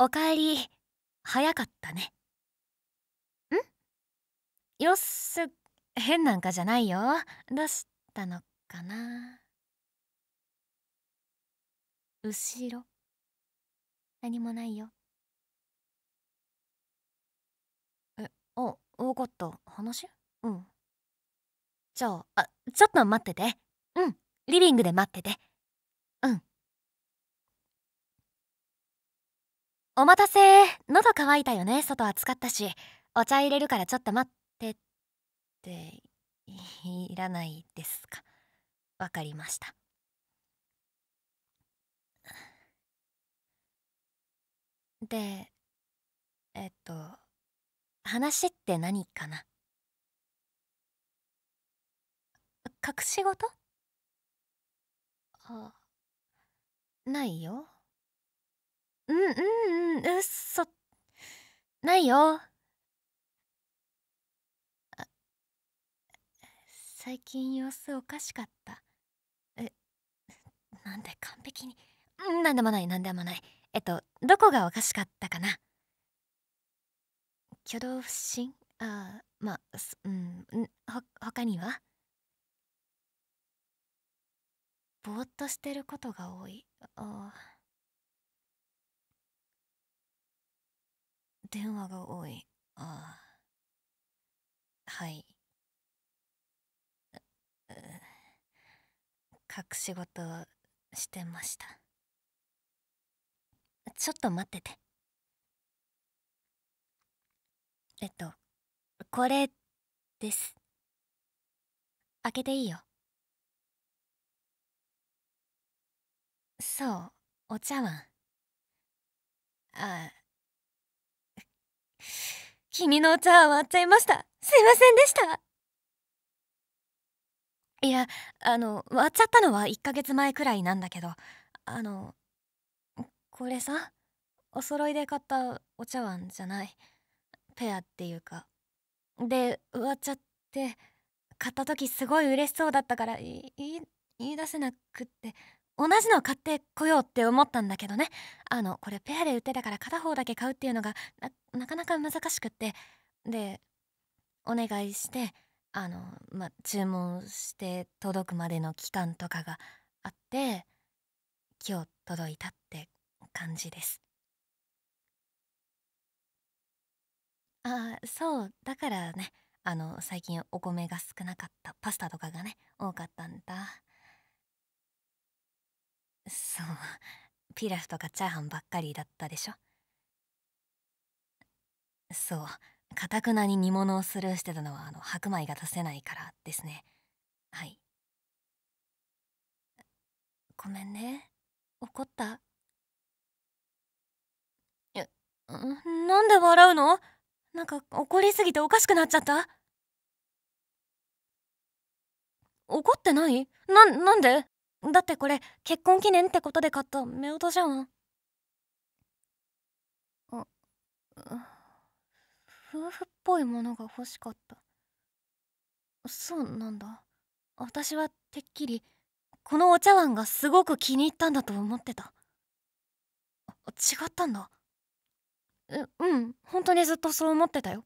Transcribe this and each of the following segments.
おかえり早かったねんよっす変なんかじゃないよ出したのかな後ろ何もないよえあ分かった話うんじゃああちょっと待っててうんリビングで待っててうんお待たせ喉乾いたよね外暑かったしお茶入れるからちょっと待ってっていらないですかわかりましたでえっと話って何かな隠し事あないようんうんうん、うそ。ないよ。最近様子おかしかった。え、なんで完璧に。なんでもない、なんでもない。えっと、どこがおかしかったかな挙動不審あまあ、うん、ほ、他にはぼーっとしてることが多い。ああ。電話が多いああはい隠し事してましたちょっと待っててえっとこれです開けていいよそうお茶碗ああ君のお茶割っちゃいました。すいませんでした。いや、あの、割っちゃったのは1ヶ月前くらいなんだけど、あの、これさ、お揃いで買ったお茶碗じゃない。ペアっていうか。で、割っちゃって、買った時すごい嬉しそうだったから、言い出せなくって。同じの買ってこようって思ったんだけどねあのこれペアで売ってたから片方だけ買うっていうのがなかなか難しくってでお願いしてあの、ま、注文して届くまでの期間とかがあって今日届いたって感じですあそうだからねあの最近お米が少なかったパスタとかがね多かったんだ。そうピラフとかチャーハンばっかりだったでしょそうかたくなに煮物をスルーしてたのはあの白米が出せないからですねはいごめんね怒ったえなんで笑うのなんか怒りすぎておかしくなっちゃった怒ってないな、なんでだってこれ結婚記念ってことで買った夫婦じゃんあ夫婦っぽいものが欲しかったそうなんだ私はてっきりこのお茶碗がすごく気に入ったんだと思ってた違ったんだううん本当にずっとそう思ってたよ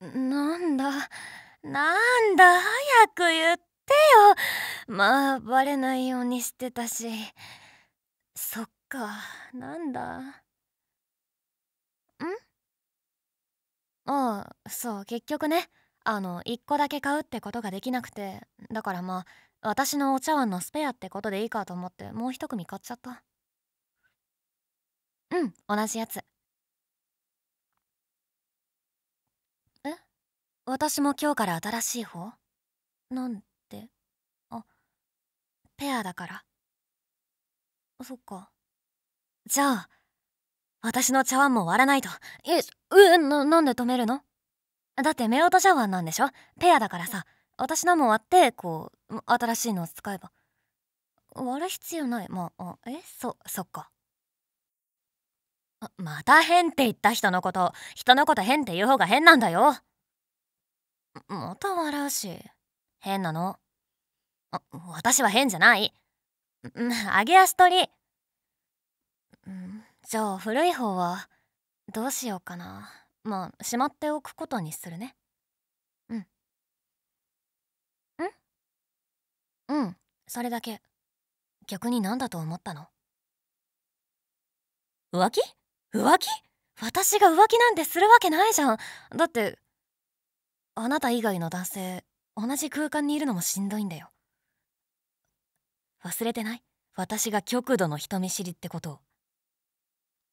なんだなんだ早く言ってよまあバレないようにしてたしそっかなんだんああそう結局ねあの1個だけ買うってことができなくてだからまあ私のお茶碗のスペアってことでいいかと思ってもう一組買っちゃったうん同じやつえ私も今日から新しい方なんペアだからそっかじゃあ私の茶碗も割らないとえうななんで止めるのだって夫婦茶碗なんでしょペアだからさ私のも割ってこう新しいのを使えば割る必要ないまあえそそっかまた変って言った人のこと人のこと変って言う方が変なんだよまた笑うし変なの私は変じゃない。うん、揚げ足取り。うん、じゃあ古い方は、どうしようかな。まあ、しまっておくことにするね。うん。んうん、それだけ。逆に何だと思ったの浮気浮気私が浮気なんてするわけないじゃん。だって、あなた以外の男性、同じ空間にいるのもしんどいんだよ。忘れてない私が極度の人見知りってこと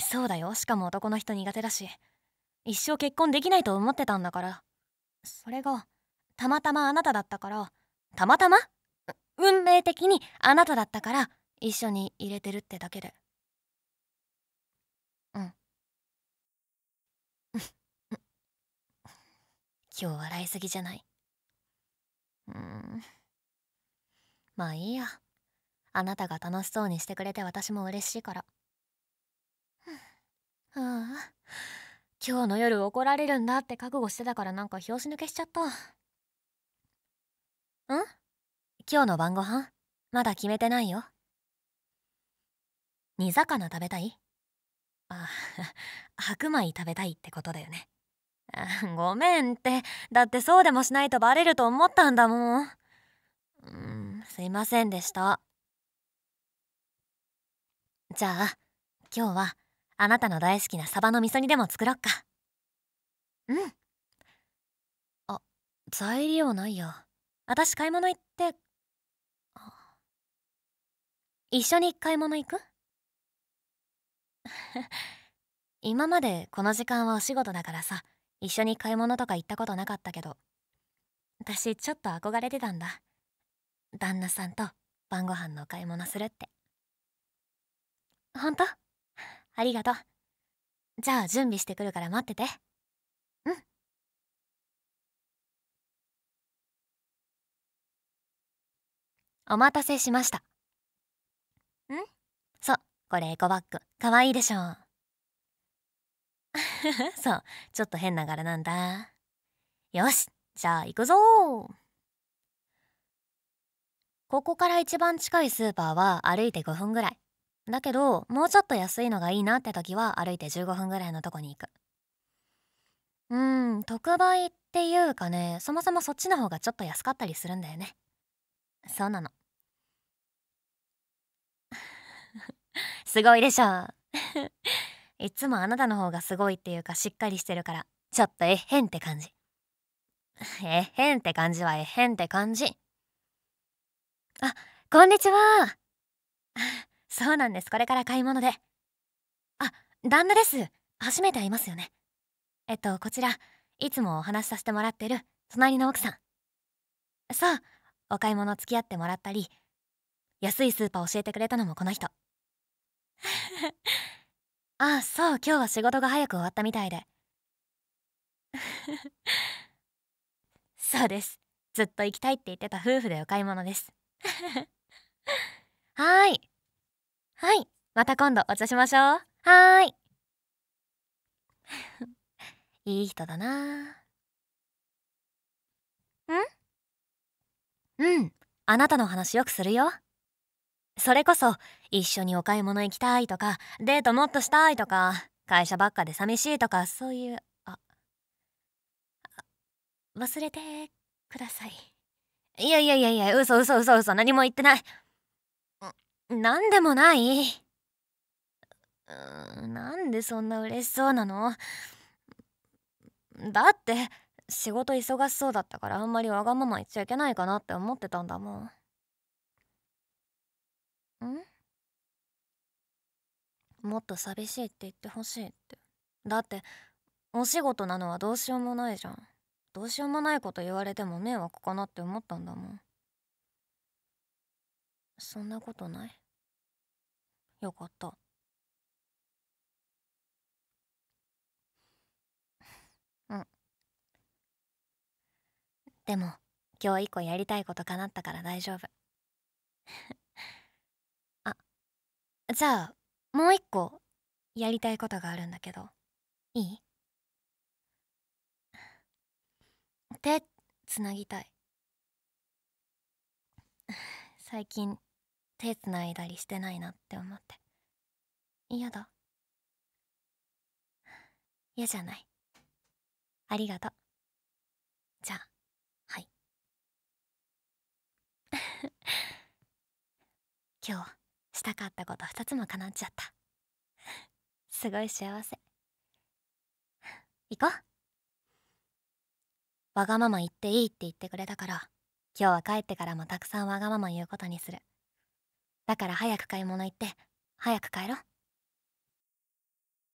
そうだよしかも男の人苦手だし一生結婚できないと思ってたんだからそれがたまたまあなただったからたまたま運命的にあなただったから一緒に入れてるってだけでうん 今日笑いすぎじゃないうんまあいいやあなたが楽しそうにしてくれて私も嬉しいから。ああ今日の夜怒られるんだって覚悟してたからなんか拍子抜けしちゃったん今日の晩ご飯まだ決めてないよ煮魚食べたいあ白米食べたいってことだよねごめんってだってそうでもしないとバレると思ったんだもんうんすいませんでしたじゃあ今日はあなたの大好きなサバの味噌煮でも作ろっかうんあ材料ないや私買い物行って一緒に買い物行く 今までこの時間はお仕事だからさ一緒に買い物とか行ったことなかったけど私ちょっと憧れてたんだ旦那さんと晩ご飯の買い物するって本当ありがとう。じゃあ準備してくるから待ってて。うん。お待たせしました。んそう、これエコバッグ。かわいいでしょ。う そう、ちょっと変な柄なんだ。よし、じゃあ行くぞここから一番近いスーパーは歩いて5分ぐらい。だけどもうちょっと安いのがいいなって時は歩いて15分ぐらいのとこに行くうん特売っていうかねそもそもそっちの方がちょっと安かったりするんだよねそうなの すごいでしょ いつもあなたの方がすごいっていうかしっかりしてるからちょっとえっへんって感じ えっへんって感じはえっへんって感じあこんにちはそうなんですこれから買い物であ旦那です初めて会いますよねえっとこちらいつもお話しさせてもらってる隣の奥さんそうお買い物付き合ってもらったり安いスーパー教えてくれたのもこの人 ああそう今日は仕事が早く終わったみたいで そうですずっと行きたいって言ってた夫婦でお買い物です はーいはいまた今度お茶しましょうはーい いい人だなうんうんあなたの話よくするよそれこそ一緒にお買い物行きたいとかデートもっとしたいとか会社ばっかで寂しいとかそういうあ忘れてくださいいやいやいやいや嘘嘘嘘嘘何も言ってない何でもないうーなんでそんな嬉しそうなのだって仕事忙しそうだったからあんまりわがまま言っちゃいけないかなって思ってたんだもんんもっと寂しいって言ってほしいってだってお仕事なのはどうしようもないじゃんどうしようもないこと言われても迷惑かなって思ったんだもんそんなことないよかった。うん。でも、今日一個やりたいこと叶ったから大丈夫。あ、じゃあ、もう一個やりたいことがあるんだけど、いい手つなぎたい。最近手つないだりしてないなって思って嫌だ嫌じゃないありがとうじゃあはい 今日したかったこと2つも叶っちゃったすごい幸せ行こうわがまま言っていいって言ってくれたから今日は帰ってからもたくさんわがまま言うことにするだから早く買い物行って早く帰ろう。